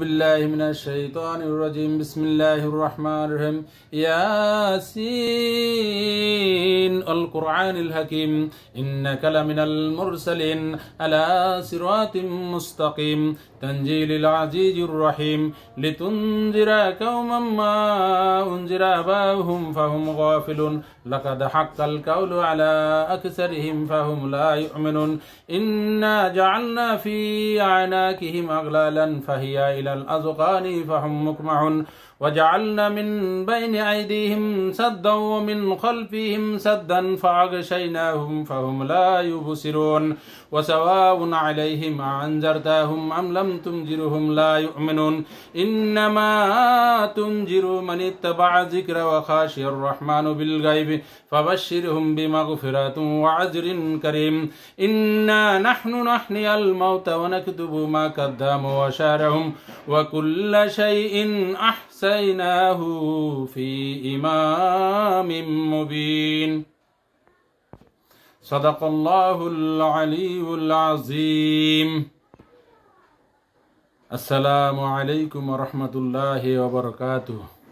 بالله من الشيطان الرجيم بسم الله الرحمن الرحيم ياسين القرآن الحكيم إنك لمن المرسلين على صراط مستقيم تنجيل العزيز الرحيم لتنذر قوما ما أنذر آباؤهم فهم غافلون لقد حق القول على أكثرهم فهم لا يؤمنون إنا جعلنا في أعناقهم أغلالا فهي إلى إلى الأذقان فهم مكمع وجعلنا من بين أيديهم سدا ومن خلفهم سدا فأغشيناهم فهم لا يبصرون وسواء عليهم أنذرتهم أم لم تنذرهم لا يؤمنون إنما تنذر من اتبع الذكر وخاشي الرحمن بالغيب فبشرهم بمغفرة وعذر كريم إنا نحن نحني الموت ونكتب ما قدموا وشارهم وكل شيء أحسيناه في إمام مبين صدق الله العلي العظيم السلام عليكم ورحمة الله وبركاته